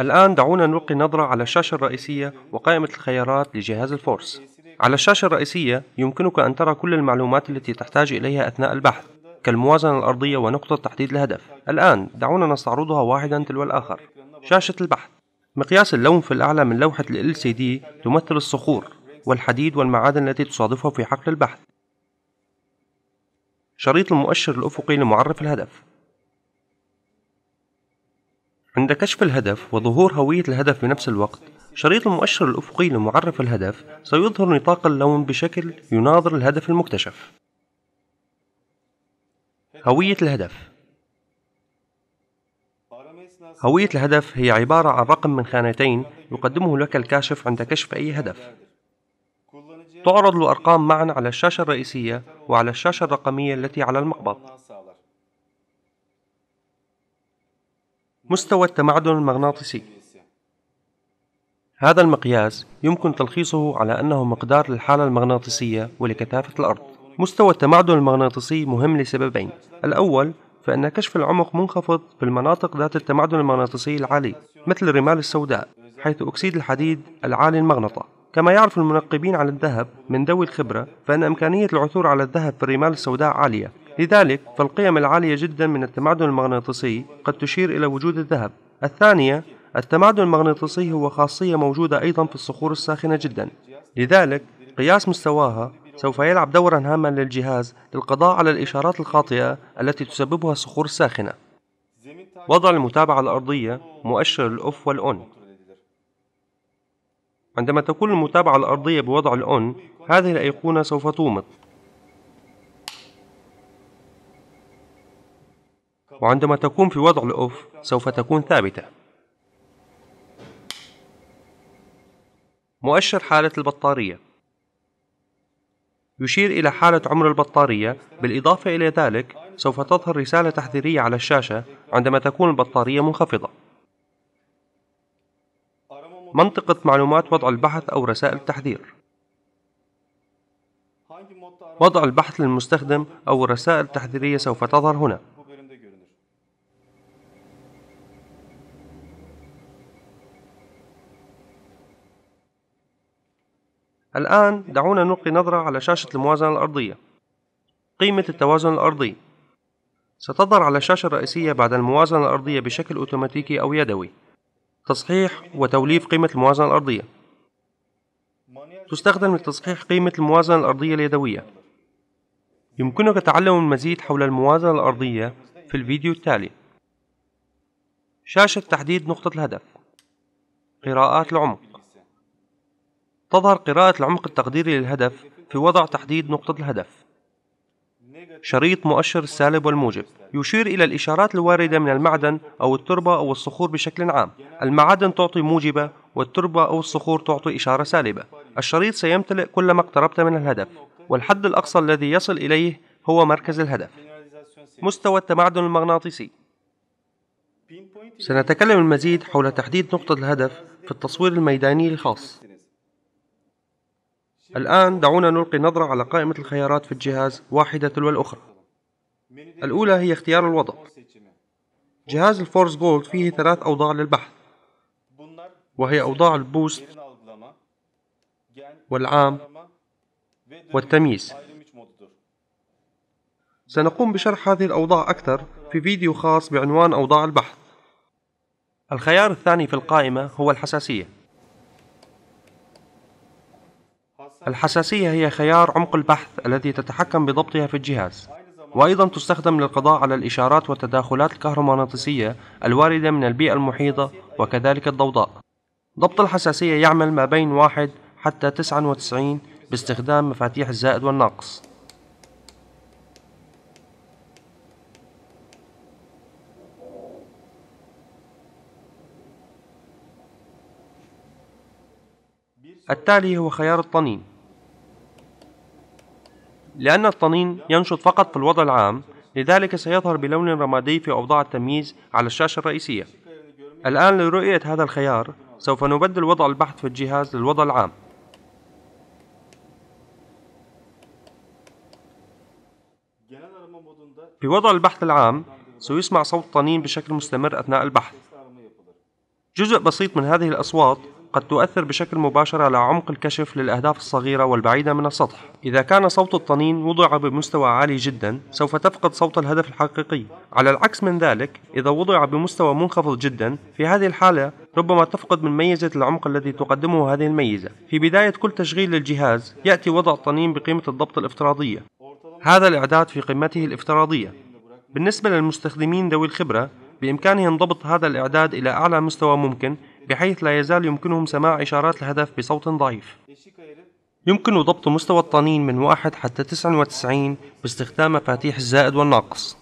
الآن دعونا نلقي نظرة على الشاشة الرئيسية وقائمة الخيارات لجهاز الفورس. على الشاشة الرئيسية يمكنك أن ترى كل المعلومات التي تحتاج إليها أثناء البحث كالموازنة الأرضية ونقطة تحديد الهدف. الآن دعونا نستعرضها واحدا تلو الآخر. شاشة البحث مقياس اللون في الأعلى من لوحة الـ LCD تمثل الصخور والحديد والمعادن التي تصادفها في حقل البحث. شريط المؤشر الأفقي لمعرف الهدف عند كشف الهدف وظهور هوية الهدف بنفس الوقت شريط المؤشر الأفقي لمعرف الهدف سيظهر نطاق اللون بشكل يناظر الهدف المكتشف هوية الهدف هوية الهدف هي عبارة عن رقم من خانتين يقدمه لك الكاشف عند كشف أي هدف تعرض الأرقام معا على الشاشة الرئيسية وعلى الشاشة الرقمية التي على المقبض مستوى التمعدن المغناطيسي هذا المقياس يمكن تلخيصه على أنه مقدار للحالة المغناطيسية ولكثافة الأرض مستوى التمعدن المغناطيسي مهم لسببين الأول فإن كشف العمق منخفض في المناطق ذات التمعدن المغناطيسي العالي مثل الرمال السوداء حيث أكسيد الحديد العالي المغنطة كما يعرف المنقبين على الذهب من ذوي الخبرة فإن إمكانية العثور على الذهب في الرمال السوداء عالية لذلك فالقيم العالية جدا من التمعدن المغناطيسي قد تشير إلى وجود الذهب الثانية التمعدن المغناطيسي هو خاصية موجودة أيضا في الصخور الساخنة جدا لذلك قياس مستواها سوف يلعب دورا هاما للجهاز للقضاء على الإشارات الخاطئة التي تسببها الصخور الساخنة وضع المتابعة الأرضية مؤشر الأوف والأون عندما تكون المتابعة الأرضية بوضع الأون هذه الأيقونة سوف تومط وعندما تكون في وضع الأوف سوف تكون ثابتة مؤشر حالة البطارية يشير إلى حالة عمر البطارية بالإضافة إلى ذلك سوف تظهر رسالة تحذيرية على الشاشة عندما تكون البطارية منخفضة منطقة معلومات وضع البحث أو رسائل التحذير وضع البحث للمستخدم أو الرسائل التحذيرية سوف تظهر هنا الآن دعونا نلقي نظرة على شاشة الموازنة الأرضية قيمة التوازن الأرضي ستظهر على الشاشة الرئيسية بعد الموازنة الأرضية بشكل أوتوماتيكي أو يدوي تصحيح وتوليف قيمة الموازنة الأرضية تستخدم لتصحيح قيمة الموازنة الأرضية اليدوية يمكنك تعلم المزيد حول الموازنة الأرضية في الفيديو التالي شاشة تحديد نقطة الهدف قراءات العمق تظهر قراءة العمق التقديري للهدف في وضع تحديد نقطة الهدف شريط مؤشر السالب والموجب يشير إلى الإشارات الواردة من المعدن أو التربة أو الصخور بشكل عام المعادن تعطي موجبة والتربة أو الصخور تعطي إشارة سالبة الشريط سيمتلئ كلما اقتربت من الهدف والحد الأقصى الذي يصل إليه هو مركز الهدف مستوى التمعدن المغناطيسي سنتكلم المزيد حول تحديد نقطة الهدف في التصوير الميداني الخاص الآن دعونا نلقي نظرة على قائمة الخيارات في الجهاز واحدة تلو الأخرى الأولى هي اختيار الوضع جهاز الفورس جولد فيه ثلاث أوضاع للبحث وهي أوضاع البوست والعام والتمييز سنقوم بشرح هذه الأوضاع أكثر في فيديو خاص بعنوان أوضاع البحث الخيار الثاني في القائمة هو الحساسية الحساسية هي خيار عمق البحث الذي تتحكم بضبطها في الجهاز وأيضا تستخدم للقضاء على الإشارات والتداخلات الكهرومغناطيسية الواردة من البيئة المحيطة وكذلك الضوضاء ضبط الحساسية يعمل ما بين 1 حتى 99 باستخدام مفاتيح الزائد والناقص التالي هو خيار الطنين لأن الطنين ينشط فقط في الوضع العام لذلك سيظهر بلون رمادي في أوضاع التمييز على الشاشة الرئيسية الآن لرؤية هذا الخيار سوف نبدل وضع البحث في الجهاز للوضع العام في وضع البحث العام سيسمع صوت طنين بشكل مستمر أثناء البحث جزء بسيط من هذه الأصوات قد تؤثر بشكل مباشر على عمق الكشف للأهداف الصغيرة والبعيدة من السطح. إذا كان صوت الطنين وضع بمستوى عالي جدا، سوف تفقد صوت الهدف الحقيقي. على العكس من ذلك، إذا وضع بمستوى منخفض جدا، في هذه الحالة ربما تفقد من ميزة العمق التي تقدمه هذه الميزة. في بداية كل تشغيل للجهاز، يأتي وضع الطنين بقيمة الضبط الافتراضية. هذا الإعداد في قيمته الافتراضية. بالنسبة للمستخدمين ذوي الخبرة، بإمكانهم ضبط هذا الإعداد إلى أعلى مستوى ممكن بحيث لا يزال يمكنهم سماع إشارات الهدف بصوت ضعيف يمكن ضبط مستوى الطنين من 1 حتى 99 باستخدام مفاتيح الزائد والناقص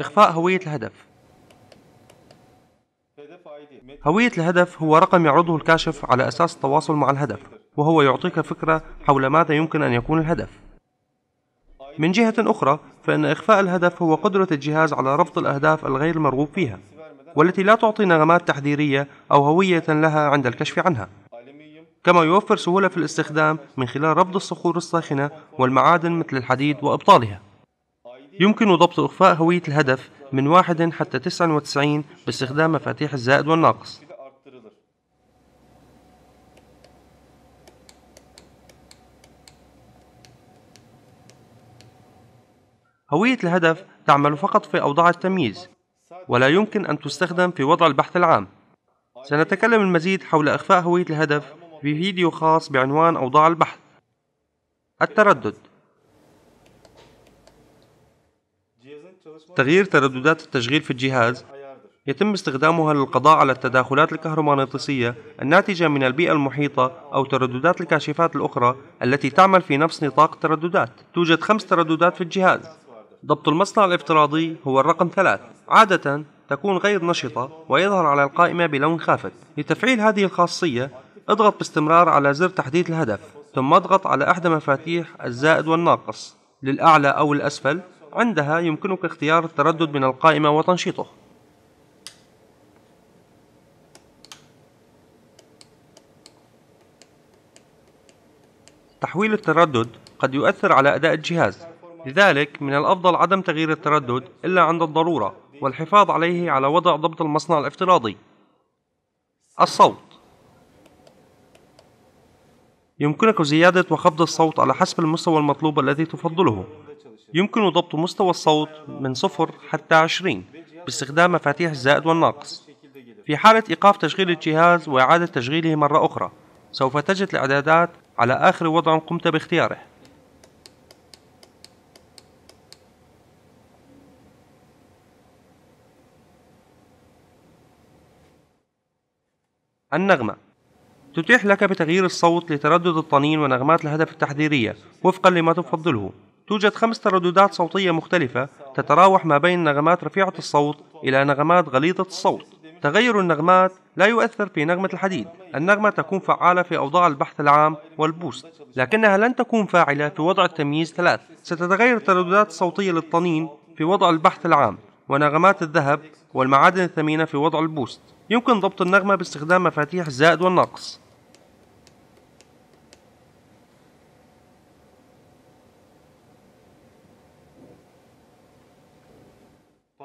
إخفاء هوية الهدف هوية الهدف هو رقم يعرضه الكاشف على أساس التواصل مع الهدف وهو يعطيك فكرة حول ماذا يمكن أن يكون الهدف من جهة أخرى فإن إخفاء الهدف هو قدرة الجهاز على رفض الأهداف الغير مرغوب فيها والتي لا تعطي نغمات تحذيرية أو هوية لها عند الكشف عنها كما يوفر سهولة في الاستخدام من خلال ربط الصخور الساخنة والمعادن مثل الحديد وإبطالها يمكن ضبط إخفاء هوية الهدف من واحد حتى 99 باستخدام مفاتيح الزائد والناقص هوية الهدف تعمل فقط في أوضاع التمييز ولا يمكن أن تستخدم في وضع البحث العام سنتكلم المزيد حول إخفاء هوية الهدف في فيديو خاص بعنوان أوضاع البحث التردد تغيير ترددات التشغيل في الجهاز يتم استخدامها للقضاء على التداخلات الكهرومغناطيسية الناتجة من البيئة المحيطة أو ترددات الكاشفات الأخرى التي تعمل في نفس نطاق الترددات. توجد خمس ترددات في الجهاز. ضبط المصنع الافتراضي هو الرقم ثلاث. عادة تكون غير نشطة ويظهر على القائمة بلون خافت. لتفعيل هذه الخاصية اضغط باستمرار على زر تحديد الهدف ثم اضغط على إحدى مفاتيح الزائد والناقص للأعلى أو الأسفل عندها يمكنك اختيار التردد من القائمة وتنشيطه تحويل التردد قد يؤثر على أداء الجهاز لذلك من الأفضل عدم تغيير التردد إلا عند الضرورة والحفاظ عليه على وضع ضبط المصنع الافتراضي الصوت يمكنك زيادة وخفض الصوت على حسب المستوى المطلوب الذي تفضله يمكن ضبط مستوى الصوت من صفر حتى 20 باستخدام مفاتيح الزائد والناقص في حالة إيقاف تشغيل الجهاز وإعادة تشغيله مرة أخرى سوف تجد الإعدادات على آخر وضع قمت باختياره النغمة تتيح لك بتغيير الصوت لتردد الطنين ونغمات الهدف التحذيرية وفقا لما تفضله توجد خمس ترددات صوتية مختلفة تتراوح ما بين نغمات رفيعة الصوت إلى نغمات غليظة الصوت. تغير النغمات لا يؤثر في نغمة الحديد، النغمة تكون فعالة في أوضاع البحث العام والبوست، لكنها لن تكون فاعلة في وضع التمييز ثلاث. ستتغير الترددات الصوتية للطنين في وضع البحث العام، ونغمات الذهب والمعادن الثمينة في وضع البوست. يمكن ضبط النغمة باستخدام مفاتيح الزائد والناقص.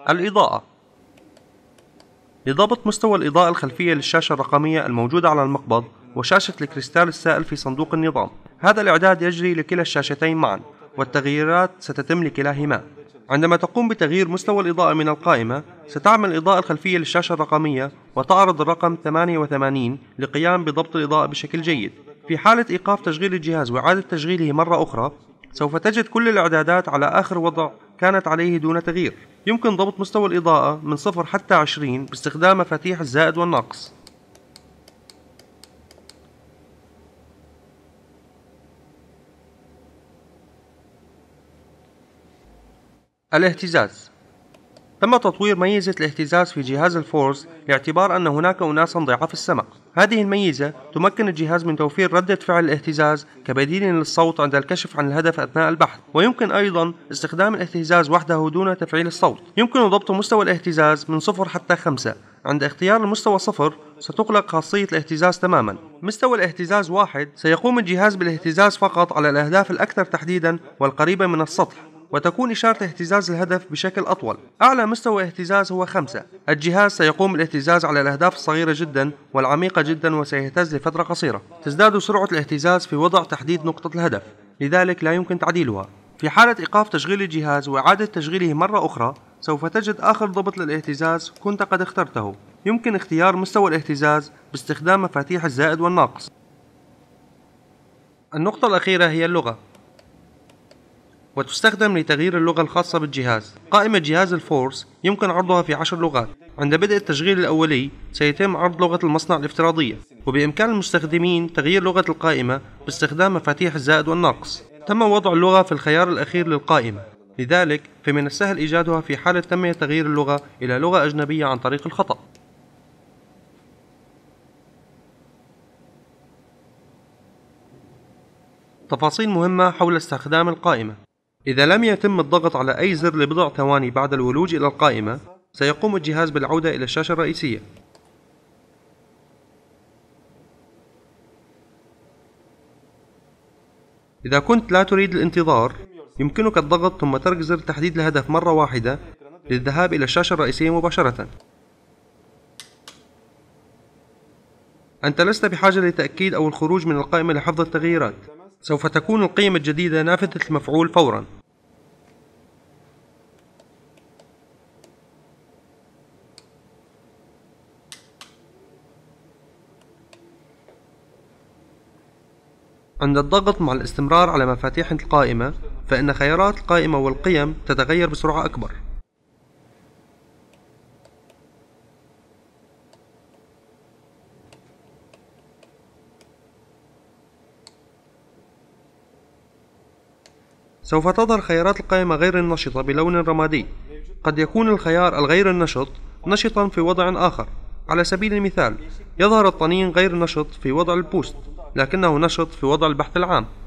الإضاءة لضبط مستوى الإضاءة الخلفية للشاشة الرقمية الموجودة على المقبض وشاشة الكريستال السائل في صندوق النظام هذا الإعداد يجري لكلا الشاشتين معا والتغييرات ستتم لكلاهما عندما تقوم بتغيير مستوى الإضاءة من القائمة ستعمل الإضاءة الخلفية للشاشة الرقمية وتعرض الرقم 88 لقيام بضبط الإضاءة بشكل جيد في حالة إيقاف تشغيل الجهاز وإعادة تشغيله مرة أخرى سوف تجد كل الإعدادات على آخر وضع كانت عليه دون تغيير يمكن ضبط مستوى الإضاءة من صفر حتى عشرين باستخدام مفاتيح الزائد والناقص الاهتزاز تم تطوير ميزة الاهتزاز في جهاز الفورس لاعتبار أن هناك أناسا ضعاف السمع هذه الميزة تمكن الجهاز من توفير ردة فعل الاهتزاز كبديل للصوت عند الكشف عن الهدف أثناء البحث ويمكن أيضا استخدام الاهتزاز وحده دون تفعيل الصوت يمكن ضبط مستوى الاهتزاز من صفر حتى خمسة عند اختيار المستوى صفر ستغلق خاصية الاهتزاز تماما مستوى الاهتزاز واحد سيقوم الجهاز بالاهتزاز فقط على الأهداف الأكثر تحديدا والقريبة من السطح وتكون إشارة اهتزاز الهدف بشكل أطول أعلى مستوى اهتزاز هو خمسة الجهاز سيقوم بالاهتزاز على الأهداف الصغيرة جدا والعميقة جدا وسيهتز لفترة قصيرة تزداد سرعة الاهتزاز في وضع تحديد نقطة الهدف لذلك لا يمكن تعديلها في حالة إيقاف تشغيل الجهاز وإعادة تشغيله مرة أخرى سوف تجد آخر ضبط للاهتزاز كنت قد اخترته يمكن اختيار مستوى الاهتزاز باستخدام مفاتيح الزائد والناقص النقطة الأخيرة هي اللغة وتستخدم لتغيير اللغة الخاصة بالجهاز قائمة جهاز الفورس يمكن عرضها في عشر لغات عند بدء التشغيل الأولي سيتم عرض لغة المصنع الافتراضية وبإمكان المستخدمين تغيير لغة القائمة باستخدام مفاتيح الزائد والناقص تم وضع اللغة في الخيار الأخير للقائمة لذلك فمن السهل إيجادها في حالة تم تغيير اللغة إلى لغة أجنبية عن طريق الخطأ تفاصيل مهمة حول استخدام القائمة إذا لم يتم الضغط على أي زر لبضع ثواني بعد الولوج إلى القائمة سيقوم الجهاز بالعودة إلى الشاشة الرئيسية إذا كنت لا تريد الانتظار يمكنك الضغط ثم ترك زر تحديد الهدف مرة واحدة للذهاب إلى الشاشة الرئيسية مباشرة أنت لست بحاجة لتأكيد أو الخروج من القائمة لحفظ التغييرات سوف تكون القيم الجديدة نافذة المفعول فورا عند الضغط مع الاستمرار على مفاتيح القائمة فإن خيارات القائمة والقيم تتغير بسرعة أكبر سوف تظهر خيارات القائمة غير النشطة بلون رمادي قد يكون الخيار الغير النشط نشطا في وضع آخر على سبيل المثال يظهر الطنين غير نشط في وضع البوست لكنه نشط في وضع البحث العام